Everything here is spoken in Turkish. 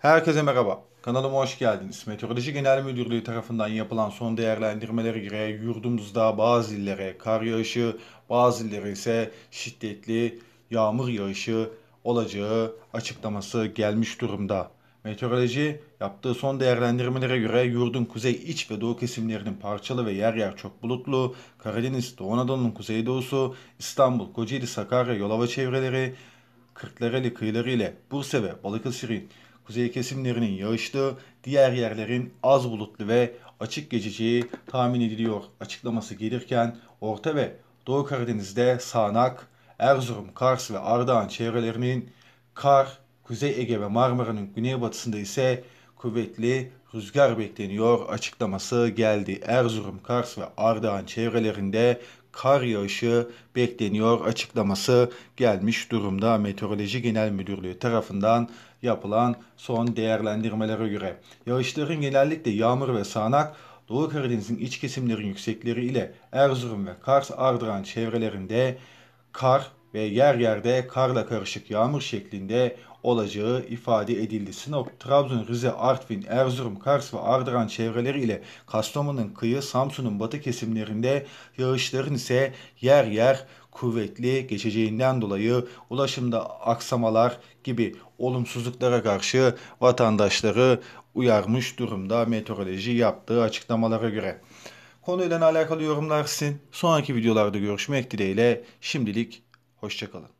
Herkese merhaba. Kanalıma hoş geldiniz. Meteoroloji Genel Müdürlüğü tarafından yapılan son değerlendirmelere göre yurdumuzda bazı illere kar yağışı, bazı illere ise şiddetli yağmur yağışı olacağı açıklaması gelmiş durumda. Meteoroloji yaptığı son değerlendirmelere göre yurdun kuzey iç ve doğu kesimlerinin parçalı ve yer yer çok bulutlu, Karadeniz, Doğu Anadolu'nun kuzeydoğusu, İstanbul, Kocaeli, Sakarya, Yolova çevreleri, Kırklareli kıyıları ile Bursa ve Balıkesir'in kuzey kesimlerinin yağışlı, diğer yerlerin az bulutlu ve açık geçeceği tahmin ediliyor açıklaması gelirken Orta ve Doğu Karadeniz'de sağanak, Erzurum, Kars ve Ardahan çevrelerinin kar, Kuzey Ege ve Marmara'nın güneybatısında ise kuvvetli rüzgar bekleniyor açıklaması geldi. Erzurum, Kars ve Ardahan çevrelerinde kar yağışı bekleniyor açıklaması gelmiş durumda. Meteoroloji Genel Müdürlüğü tarafından yapılan son değerlendirmelere göre. Yağışların genellikle yağmur ve sağanak Doğu Karadeniz'in iç kesimlerin yüksekleri ile Erzurum ve Kars Ardahan çevrelerinde kar ve yer yerde karla karışık yağmur şeklinde olacağı ifade edildi. Sinop, Trabzon, Rize, Artvin, Erzurum, Kars ve Ardahan çevreleri ile Kastamonu'nun kıyı, Samsun'un batı kesimlerinde yağışların ise yer yer kuvvetli geçeceğinden dolayı ulaşımda aksamalar gibi olumsuzluklara karşı vatandaşları uyarmış durumda meteoroloji yaptığı açıklamalara göre. Konuyla alakalı yorumlar sizin. Sonraki videolarda görüşmek dileğiyle şimdilik Hoşçakalın.